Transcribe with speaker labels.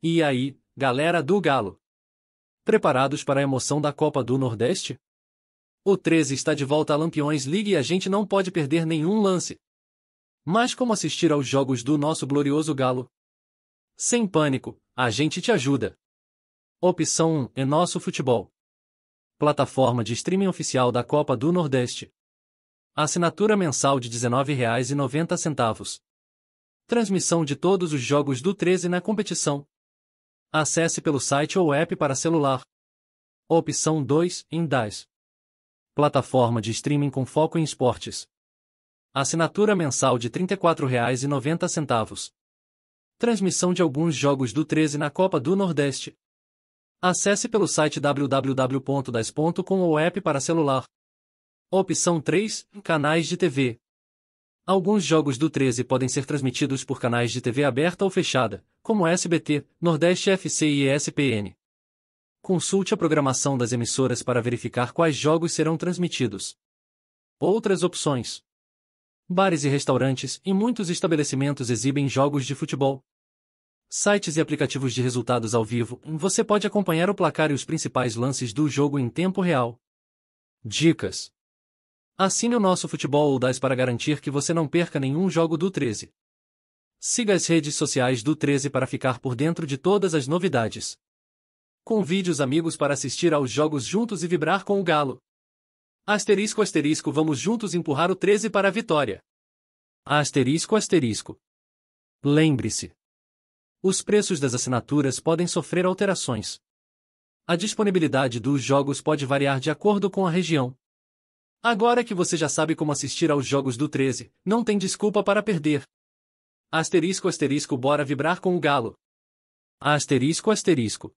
Speaker 1: E aí, galera do Galo? Preparados para a emoção da Copa do Nordeste? O 13 está de volta à Lampiões League e a gente não pode perder nenhum lance. Mas como assistir aos jogos do nosso glorioso Galo? Sem pânico, a gente te ajuda. Opção 1 é nosso futebol. Plataforma de streaming oficial da Copa do Nordeste. Assinatura mensal de R$ 19,90. Transmissão de todos os jogos do 13 na competição. Acesse pelo site ou app para celular. Opção 2 em Plataforma de streaming com foco em esportes. Assinatura mensal de R$ 34,90. Transmissão de alguns jogos do 13 na Copa do Nordeste. Acesse pelo site www.das.com ou app para celular. Opção 3 Canais de TV. Alguns jogos do 13 podem ser transmitidos por canais de TV aberta ou fechada, como SBT, Nordeste FC e ESPN. Consulte a programação das emissoras para verificar quais jogos serão transmitidos. Outras opções: Bares e restaurantes e muitos estabelecimentos exibem jogos de futebol. Sites e aplicativos de resultados ao vivo, você pode acompanhar o placar e os principais lances do jogo em tempo real. Dicas Assine o nosso Futebol ou DAS para garantir que você não perca nenhum jogo do 13. Siga as redes sociais do 13 para ficar por dentro de todas as novidades. Convide os amigos para assistir aos jogos juntos e vibrar com o Galo. Asterisco asterisco vamos juntos empurrar o 13 para a vitória. Asterisco asterisco. Lembre-se. Os preços das assinaturas podem sofrer alterações. A disponibilidade dos jogos pode variar de acordo com a região. Agora que você já sabe como assistir aos jogos do 13, não tem desculpa para perder. Asterisco asterisco bora vibrar com o galo. Asterisco asterisco.